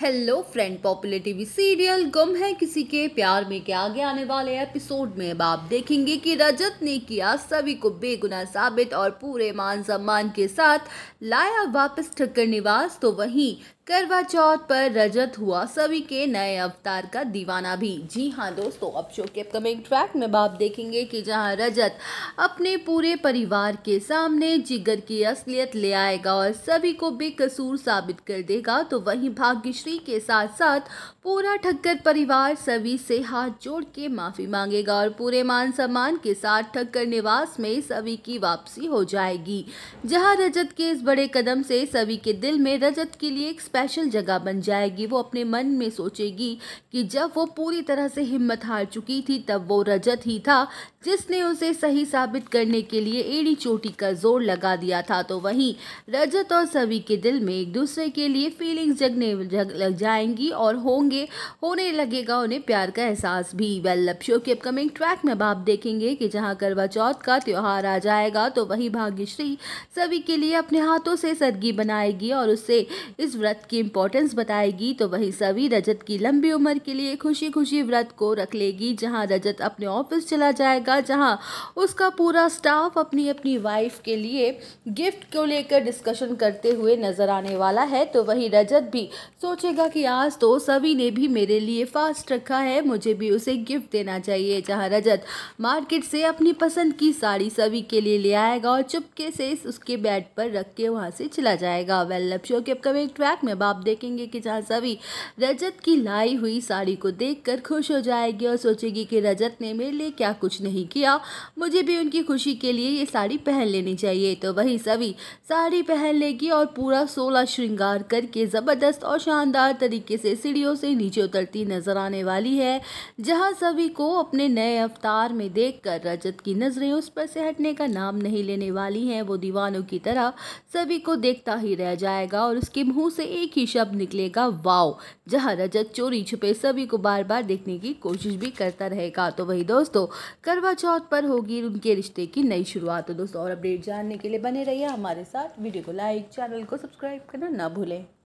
hello friend popular TV serial Ghum Hai किसी के प्यार में के आगे आने वाले एपिसोड में अब आप देखेंगे कि रजत ने किया सभी को बेगुनाह साबित और पूरे मान सम्मान के साथ लाया वापस ठक्कर निवास तो वहीं करवा चौथ पर रजत हुआ सभी के नए अवतार का दीवाना भी जी हाँ दोस्तों अब शो के अपकमिंग ट्रैक में आप देखेंगे कि जहाँ रजत अपने पूरे परिवार के सामने जिगर की असलियत ले आएगा और सभी को बेकसूर साबित कर देगा तो वहीं भाग्यश्री श्री के साथ साथ पूरा ठक्कर परिवार सभी से हाथ जोड़ के माफ़ी मांगेगा और पूरे मान सम्मान के साथ ठक्कर निवास में सभी की वापसी हो जाएगी जहां रजत के इस बड़े कदम से सभी के दिल में रजत के लिए एक स्पेशल जगह बन जाएगी वो अपने मन में सोचेगी कि जब वो पूरी तरह से हिम्मत हार चुकी थी तब वो रजत ही था जिसने उसे सही साबित करने के लिए एड़ी चोटी का जोर लगा दिया था तो वहीं रजत और सभी के दिल में एक दूसरे के लिए फीलिंग्स जगने जग, लग जाएंगी और होंगे होने लगेगा उन्हें प्यार का एहसास भी वेल शो के अपकमिंग ट्रैक में आप देखेंगे कि जहां करवा चौथ का त्यौहार आ जाएगा तो वही भाग्यश्री सभी के लिए अपने हाथों से सदगी बनाएगी और उससे इस व्रत की इम्पोर्टेंस बताएगी तो वही सभी रजत की लंबी उम्र के लिए खुशी खुशी व्रत को रख लेगी जहाँ रजत अपने ऑफिस चला जाएगा जहाँ उसका पूरा स्टाफ अपनी अपनी वाइफ के लिए गिफ्ट को लेकर डिस्कशन करते हुए नजर आने वाला है तो वही रजत भी सोच सोचेगा कि आज तो सभी ने भी मेरे लिए फास्ट रखा है मुझे भी उसे गिफ्ट देना चाहिए जहाँ रजत मार्केट से अपनी पसंद की साड़ी सभी के लिए ले आएगा और चुपके से उसके बेड पर रख के वहाँ से चला जाएगा वेल लव शो के अपकमिंग ट्रैक में बाप देखेंगे कि जहाँ सभी रजत की लाई हुई साड़ी को देख खुश हो जाएगी और सोचेगी कि रजत ने मेरे लिए क्या कुछ नहीं किया मुझे भी उनकी खुशी के लिए ये साड़ी पहन लेनी चाहिए तो वही सभी साड़ी पहन लेगी और पूरा सोलह श्रृंगार करके ज़बरदस्त और शानदार शानदार तरीके से सीढ़ियों से नीचे उतरती नजर आने वाली है जहां सभी को अपने नए अवतार में देखकर रजत की नजरें उस पर से हटने का नाम नहीं लेने वाली हैं वो दीवानों की तरह सभी को देखता ही रह जाएगा और उसके मुंह से एक ही शब्द निकलेगा वाओ जहाँ रजत चोरी छुपे सभी को बार बार देखने की कोशिश भी करता रहेगा तो वही दोस्तों करवा चौथ पर होगी उनके रिश्ते की नई शुरुआत तो दोस्तों और अपडेट जानने के लिए बने रहिए हमारे साथ वीडियो को लाइक चैनल को सब्सक्राइब करना ना भूलें